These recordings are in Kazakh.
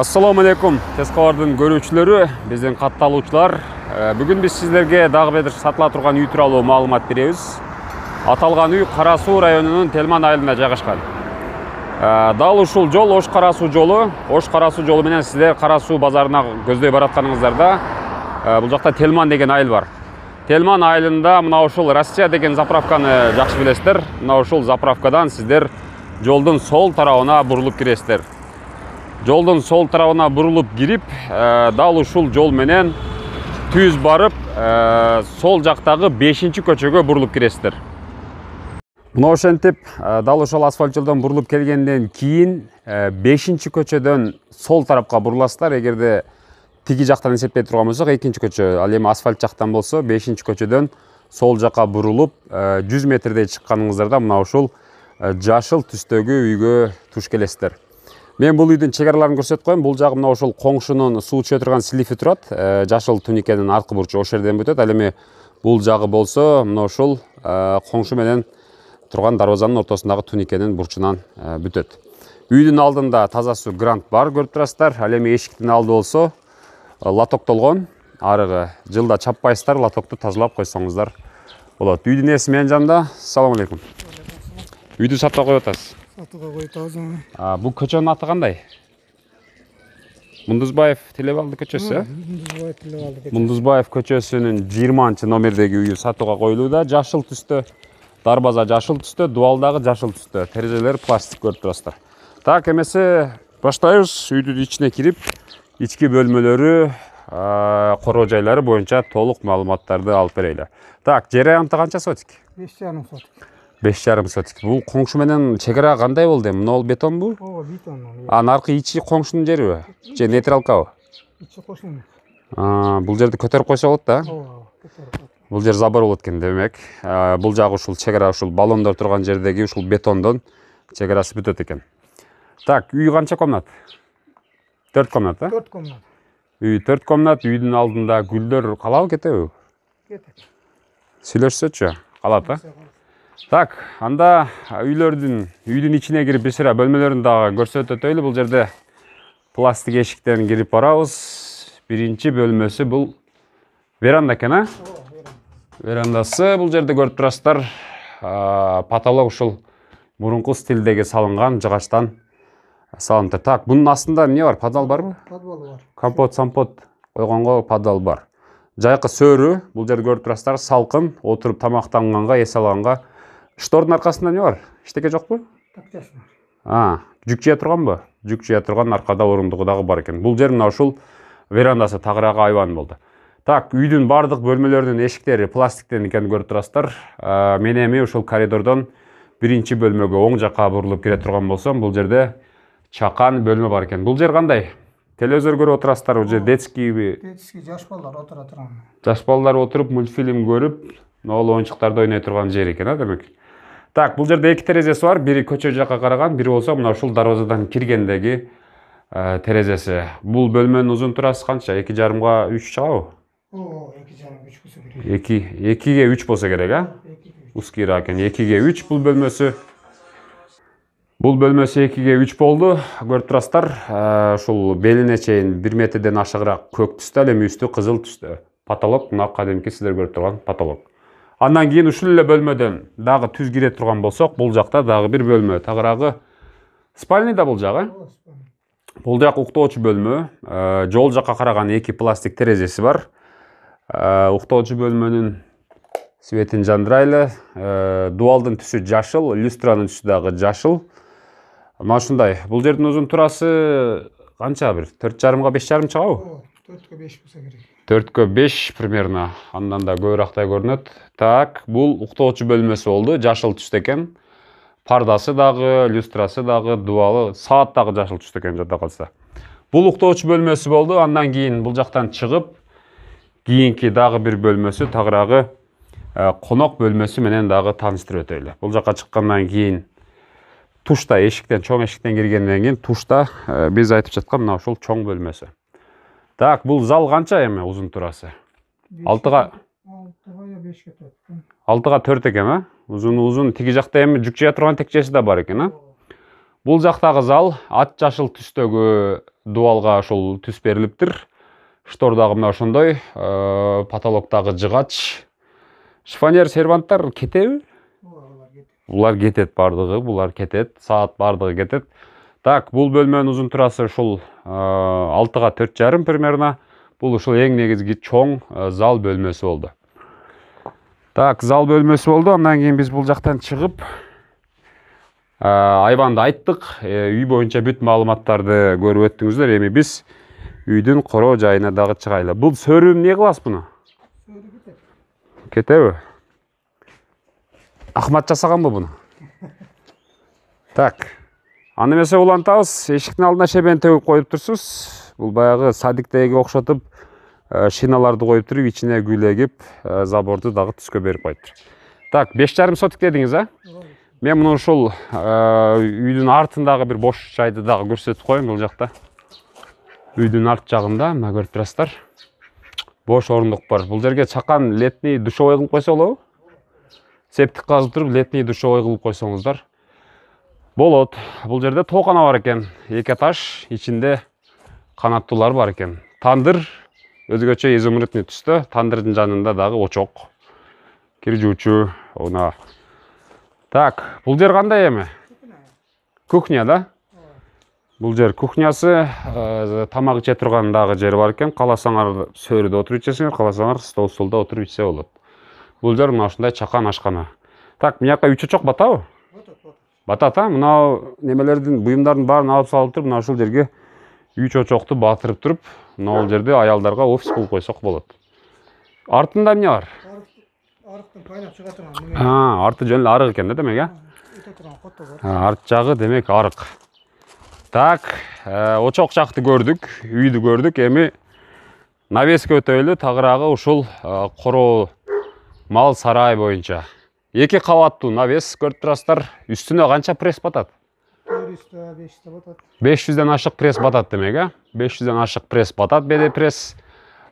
ассалауму алейкум тез кабардын көрүүчүлөрү биздин катталуучулар э, бүгүн биз сиздерге дагы бир сатыла турган үй тууралуу маалымат беребиз аталган үй кара суу районунун телман айылында жайгашкан э, дал ушул жол ош кара суу жолу ош кара суу жолу менен сиздер кара суу базарына көздөй баратканыңыздарда э, бул жакта телман деген айыл бар телман айылында мына ушул россия деген заправканы жакшы билесиздер мына ушул заправкадан сиздер жолдун сол тарабына бурулуп киресиздер жолдың сол тарабына бұрылып кирип дал ушул жол менен түз барып сол жақтағы 5-ші көчөгө бұрылып киресиздер мына ошентип дал ошол асфальт жолдон бурулуп келгенден кийин бешинчи көчөдөн сол тарапка буруласыздар эгерде тиги жактан эсептей турган болсок экинчи көчө ал эми асфальт жактан болсо бешинчи көчөдөн сол жаққа бурулуп жүз метрдей чыкканыңыздарда мына ушул жашыл түстөгү үйгө туш келесиздер мен бұл үйдің шекараларын көрсетіп қояйын бұл жағы мынау ошол коңшунун э, суу түшө турган слифи турат жашыл туникенин аркы бурчу ошол жерден бүтөт ал эми бул жагы болсо мына ушул коңшу менен турган дарбазанын ортосундагы туникенин бурчунан э, бүтөт үйдүн алдында таза суу грант бар көрүп турасыздар ал эми эшиктин алды болсо э, лотоктолгон арыгы жылда чаппайсыздар латокту тазалап койсоңуздар болот үйдүн ээси менин жанымда салам алейкум үйдү сатпай коюп атасыз сатуға қойып А, бұл көшенің аты қандай мұндызбаев телебалды көшесі ә мұндузбаев телебалды көшесі мұндызбаев көшесінің жиырманшы номердегі үйі сатуға қойылууда жасыл түсті дарбаза жасыл түсті дуалдағы жасыл түсті терезелер пластик көріп тұрасыздар так эмесе баштайбыз үйдүн ичине кирип ички бөлмөлөрү короо жайлары бойынша толық маалыматтарды алып берели так жер аянты канча сотик беш жарым сотик беш жарым сотик бул коңшу менен чек ара кандай болду эми мына бул бетонбу ооба бетон анын аркы ичи коңшунун жериби же нейтралкабы ичи коңшунун бул жерди көтөрүп койсо болот да ооба бул жер забор болот экен демек бул жагы ушул чек ара ушул баллондор турган жердеги ушул бетондон чек арасы бүтөт экен так үй канча комнат төрт комната төрт комната үй төрт комнат үйдүн алдында гүлдөр калабы кетеби кетет сүйлөшсөчү калат а так анда үйлердің үйдүн ичине кирип бир сыйра бөлмөлөрүн дагы көрсөтүп өтөлү бул жерде пластик эшиктен кирип барабыз биринчи бөлмөсү бул веранда экен а верандасы бул жерде көрүп турасыздар потолок ушул мурунку стилдеги салынган жыгачтан салыныптыр так мунун астында не бар подвал барбы подвал бар компот сампот койгонго подвал бар жайкы сөөрү бул жерде көрүп турасыздар салкын отуруп тамактанганга эс алганга штордың арқасында не бар ештеңе жоқ па а жүк жия тұрған ба жүк жия тұрған арқада орындығы бар екен бұл жер мына ушул верандасы тагыраагы айбан болды так үйдің барлық бөлмелерінің эшиктери пластиктен экенин көрүп турасыздар мен эми ушул коридордон биринчи бөлмөгө оң жаққа бұрылып кире турган болсам бұл жерде чакан бөлме бар екен бұл жер қандай телевизор көріп отырасыздар бул жер детскийби детский жаш балдар отура турган жаш балдар отуруп мультфильм көріп ноол оюнчуктарды ойной турган жер екен а демек так бул жерде эки терезеси бар бири көчө жакка караган бири болсо мына ушул дарбазадан киргендеги э, терезеси бул бөлмөнүн узунтурасы канча эки жарымга 3 чыгабы ооба эки жарым үч болсо керек эки экиге үч болсо керек а узкийраак экен экиге үч бул бөлмөсү бул бөлмөсү экиге үч болду көрүп турасыздар ушул э, белине чейин метрден ашыгыраак көк түстө ал эми кызыл потолок мына кадимки сиздер көрүп турган потолок андан кейін үш эле бөлмөдөн дагы түз кире турган болсок бул жакта дагы бир бөлмө тағырағы спальный да бул жак э бул жак уктоочу бөлмө жол жаққа караган эки пластик терезеси бар ә, уктоочу бөлмөнүн светин жандырайлы ә, дуалдың түсү жашыл люстранын түсү дагы жашыл мына ушундай бул жердин узунтурасы канча бир төрт жарымга беш жарым чыгабы болсо керек төрткө беш примерно андан да көбүрөөктай көрүнөт так бул уктоочу бөлмөсү болду жашыл түстө экен пардасы дагы люстрасы дагы дубалы саат дагы жашыл түстө экен жада калса бул уктоочу бөлмөсү болду андан кийин бул жактан чыгып кийинки дагы бир бөлмөсү тагыраагы конок ә, бөлмөсү менен дагы тааныштырып өтөлү бул жака чыккандан кийин тушта эшиктен чоң эшиктен киргенден кийин тушта ә, биз айтып жаткан мына ушул чоң бөлмөсү так бұл зал қанша эми ұзын турасы алтыға алтыға төрт екен а ұзын ұзын тиги жақта эми жүкше турган текчеси да бар экен а бул жактагы зал ат жашыл түстөгү дуалға шол түс берилиптир штор дагы мына ошондой э, потолоктагы жыгач шифонер серванттар кетеби булар кетет бардығы булар кетет саат бардығы кетет так бул бөлмөнүн узунтурасы ушул алтыга төрт жарым примерно бул ушул эң негизги чоң зал бөлмөсү болду так зал бөлмөсү болду андан кийин биз бул жактан чыгып айбанды айттык үй боюнча бүт маалыматтарды көрүп өттүңүздөр эми биз үйдүн короо жайына дагы чыгайлы бул сөрүм эмне кыласыз буну кетеби ахмат жасаганбы бұны так анемесе улантабыз эшиктин алдына шебен төгүп коюп турсуз бул баягы садиктегиге окшотуп э, шиналарды коюп туруп ичине эгип э, заборду дагы түскө берип коюптур так беш жарым сотик дедиңиз а мен мына ушул э, үйдүн артындагы бир бош жайды дагы көрсөтүп коеюн бул жакта үйдүн арт жагында мына көрүп турасыздар бош орындық бар бұл жерге чакан летний душевой кылып қойса болобу септик қазып тұрып летний душевой кылып койсоңуздар болот бул жерде тоокана бар экен эки этаж ичинде канаттуулар бар экен тандыр өзгөчө изумрудный түстө тандырдын жанында дагы очок кир жуучу мына так бул жер кандай эми кухня да бул жер кухнясы э, тамак иче турган дагы жер бар экен кааласаңар сөөрөдө отуруп ичесиңер кааласаңар стол стулда отуруп ичсе болот бул жер мына ушундай чакан ашкана так мына жака үч очок батабы батат бата ата мынау немелердің бұйымдардың барын алып салып тұрып мына ушул жерге үй чочокту батырып туруп мынабул жерде аялдарга офис кылып койсок болот артында эмне бар арыктын пайдап чыга турган арты жөн эле арык экен да демек э арт жагы демек арык так э, очок жакты көрдүк үйдү көрдүк эми навеске өтөлү тагыраагы ушул э, короо мал сарай боюнча екі қабаттуу навес көріп тұрасыздар үстіне қанша пресс батады беш жүздөн ашық пресс батады демек э беш жүздөн ашык пресс батат беде пресс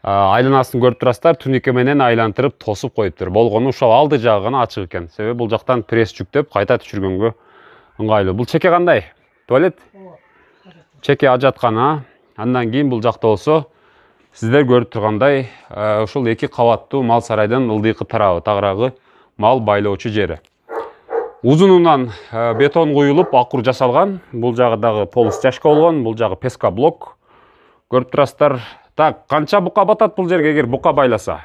айланасын көріп турасыздар түнекеменен менен тосып тосуп коюптур болгону алды жагы гана ачык экен себеби жақтан жактан пресс жүктөп кайта түшүргөнгө ыңгайлуу бул чеке қандай туалет чеке ажатқана андан кейін бұл жақта болсо сіздер көріп тұрғандай ушул екі кабаттуу мал сарайдын ылдыйкы тарабы тағырағы мал байлоочу жері узунунан э, бетон куюлуп акур жасалған бұл жагы дагы полустяжка болгон бұл жағы блок көрүп турасыздар так канча бука батат бул жерге егер бұқа байласа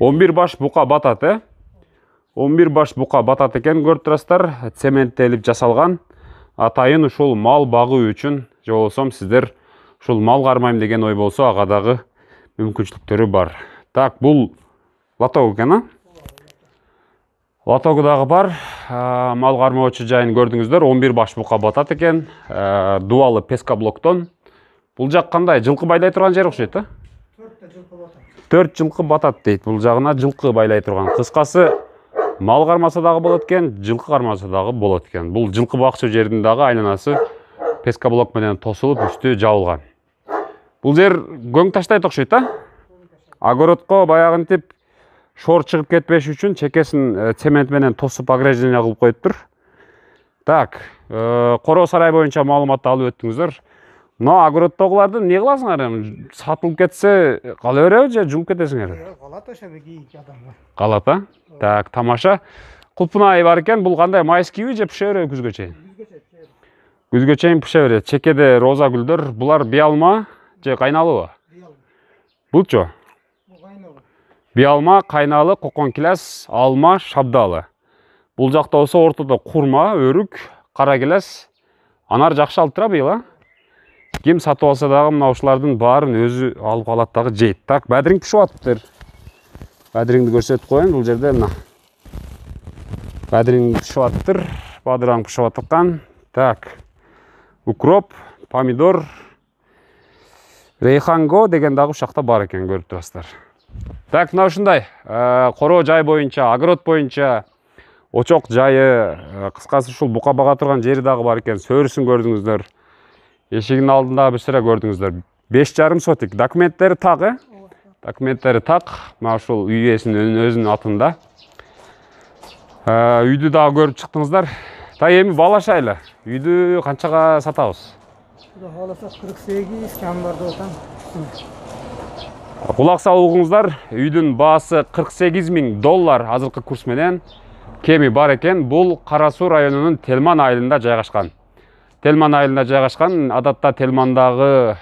11 баш бұқа батат э 11 баш бука батат екен көрүп турасыздар цементтеліп жасалған атайын ушул мал бағы үчүн же болсом сіздер ушул мал қармайым деген ой болсо ага дагы мүмкүнчүлүктөрү бар так бұл лоток экен а лотогу бар ә, мал кармоочу жайын көрдіңіздер 11 баш бука батат экен ә, дубалы пескоблоктон бұл жақ қандай жылқы байлай турган жер окшойт э төрт жылқы батат дейді бұл жағына жылқы байлай тұрған қысқасы мал кармаса дагы болот экен жылкы кармаса дагы болот экен бул жылкы бакчу жердин дагы айланасы пескоблок менен тосулуп үстү жабылган Бұл жер көң таштайт окшойт Агородко баяғын баягынтип шор шығып кетпеш үшін шекесін э, цементменен тосып ограждение қылып қойып тұр так короо э, сарай боюнча маалыматты алып өттүңүздөр мына огороддогуларды эмне кыласыңар эми сатылып кетсе кала береби же жууп кетесиңер калат э, ошо кийинки адамдар калат а так тамаша кулпунай бар экен бул кандай майскийби же пише береби күзгө чейин күзгө чейин пише берет чекеде роза гүлдөр булар биялма же кайналыбы биялма булчу кайналы, қайналы қоқонкіләс алма шабдалы бұл жақта осы ортада құрма өрік қара қаракіләс анар жақсы алып тұра биыл ким сатып алса дағы мынаушылардың барын өзі алып қалады жейт так бәдірің пішіп атыптыр. бәдіріңді көрсетіп қояйын бұл жерде мына бәдірің пішіп атыптыр, бадыраң пішіп жатқан так укроп помидор рейханго деген дағы ұшақта бар екен көріп тұрасыздар так мына ушундай короо э, жай боюнча огород боюнча очок жайы кыскасы э, ушул бука бага турган жери дагы бар экен сөөрүсүн көрдүңүздөр эшигинин алдында бир сыйра көрдүңүздөр беш жарым сотик документтери так э документтери так мына ушул үй ээсинин өзүнүн атында үйдү дагы көрүп чыктыңыздар так эми баалашайлы үйдү канчага сатабыз кырк сегиз деп атам құлақ салып үйдің басы 48 мың доллар азыркы курсменен кеми бар екен бұл қарасу районының телман айылында жайғашқан. телман айылында жайғашқан, адатта Телмандағы э,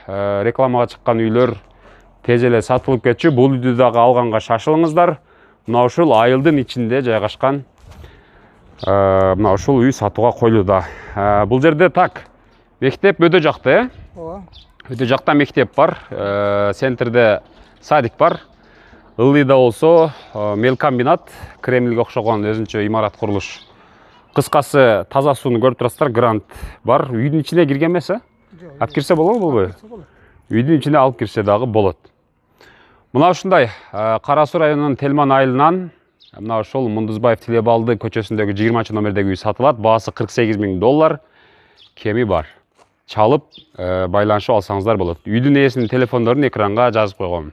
рекламаға рекламага чыккан үйлөр тез эле сатылып кетчү бул үйдү дагы алганга шашылыңыздар мына ушул айылдын ичинде жайгашкан э, мына ушул үй сатууга коюлууда э, бул жерде так мектеп өтө жакта э ооба жакта мектеп бар центрде садик бар ылдыйда болсо э, мелкомбинат кремльге окшогон өзүнчө имарат курулуш кыскасы таза сууну көрүп турасыздар грант бар үйдүн ичине кирген эмес э алып кирсе болобу болбойбу үйдүн ичине алып кирсе дагы болот мына ушундай э, кара суу районунун тельман айылынан э, мына ошол мундузбаев тилебалды көчөсүндөгү жыйырманчы номердеги үй сатылат баасы кырк сегиз миң доллар кеми бар чалып байланышып алсаңыздар болады үйдүн ээсинин телефондорун экранга жазып койгом